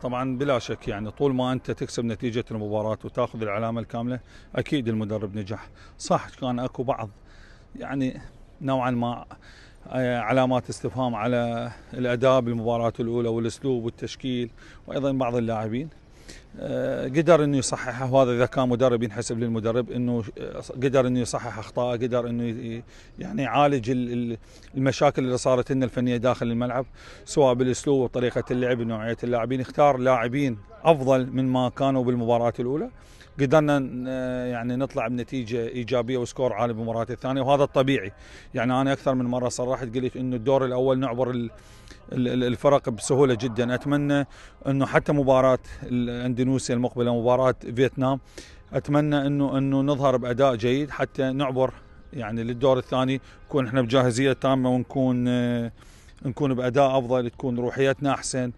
طبعا بلا شك يعني طول ما انت تكسب نتيجه المباراه وتاخذ العلامه الكامله اكيد المدرب نجح صح كان اكو بعض يعني نوعا ما آه، علامات استفهام على الاداء بالمباراه الاولى والاسلوب والتشكيل وايضا بعض اللاعبين آه، قدر انه يصححه وهذا اذا كان مدرب ينحسب للمدرب انه آه، قدر انه يصحح اخطائه قدر انه يعني يعالج المشاكل اللي صارت لنا الفنيه داخل الملعب سواء بالاسلوب وطريقه اللعب نوعيه اللاعبين اختار لاعبين افضل من ما كانوا بالمباراه الاولى قدرنا يعني نطلع بنتيجه ايجابيه وسكور عالي بالمباراه الثانيه وهذا الطبيعي يعني انا اكثر من مره صرحت قلت انه الدور الاول نعبر الفرق بسهوله جدا اتمنى انه حتى مباراه الاندونيسيا المقبله مباراه فيتنام اتمنى انه انه نظهر باداء جيد حتى نعبر يعني للدور الثاني نكون احنا بجاهزيه تامه ونكون آه، نكون باداء افضل تكون روحيتنا احسن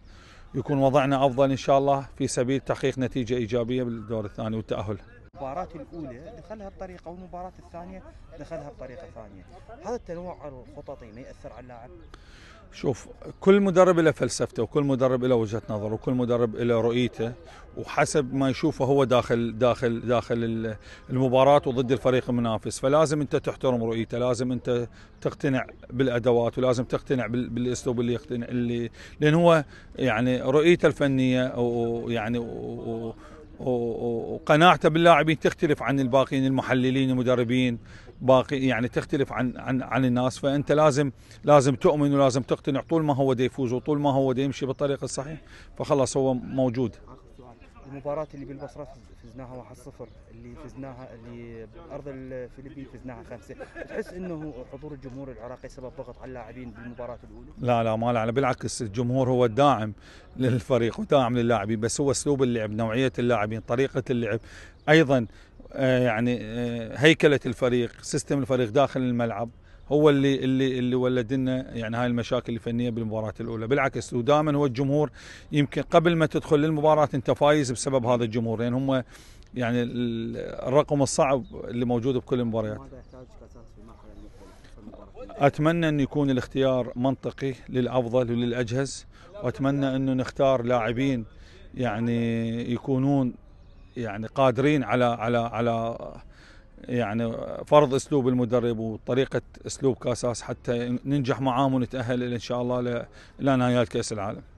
يكون وضعنا افضل ان شاء الله في سبيل تحقيق نتيجه ايجابيه بالدور الثاني والتاهل المباراة الأولى دخلها بطريقة والمباراة الثانية دخلها بطريقة ثانية هذا التنوع الخططي ما يأثر على اللاعب شوف كل مدرب له فلسفته وكل مدرب له وجهة نظر وكل مدرب له رؤيته وحسب ما يشوفه هو داخل داخل داخل المباراة وضد الفريق المنافس فلازم انت تحترم رؤيته لازم انت تقتنع بالادوات ولازم تقتنع بالاسلوب اللي يقتنع اللي لان هو يعني رؤيته الفنية ويعني قناعته باللاعبين تختلف عن الباقيين المحللين المدربين باقي يعني تختلف عن عن عن الناس فانت لازم لازم تؤمن ولازم تقتنع طول ما هو ديفوز وطول ما هو ديمشي بالطريق الصحيح فخلاص هو موجود المباراة اللي بالبصرة فزناها 1-0 اللي فزناها اللي بأرض الفلبين فزناها 5 تحس أنه حضور الجمهور العراقي سبب ضغط على اللاعبين بالمباراة الأولى لا لا ما لعنا بالعكس الجمهور هو الداعم للفريق وداعم للاعبين بس هو أسلوب اللعب نوعية اللاعبين طريقة اللعب أيضا آه، يعني آه، هيكلة الفريق سيستم الفريق داخل الملعب هو اللي اللي اللي ولد لنا يعني هاي المشاكل الفنيه بالمباراه الاولى بالعكس ودائما هو الجمهور يمكن قبل ما تدخل للمباراه انت فايز بسبب هذا الجمهور لان يعني هم يعني الرقم الصعب اللي موجود بكل المباريات اتمنى ان يكون الاختيار منطقي للافضل وللاجهز واتمنى انه نختار لاعبين يعني يكونون يعني قادرين على على على يعني فرض اسلوب المدرب وطريقه اسلوب كاساس حتى ننجح معاه ونتاهل ان شاء الله لنهايات كاس العالم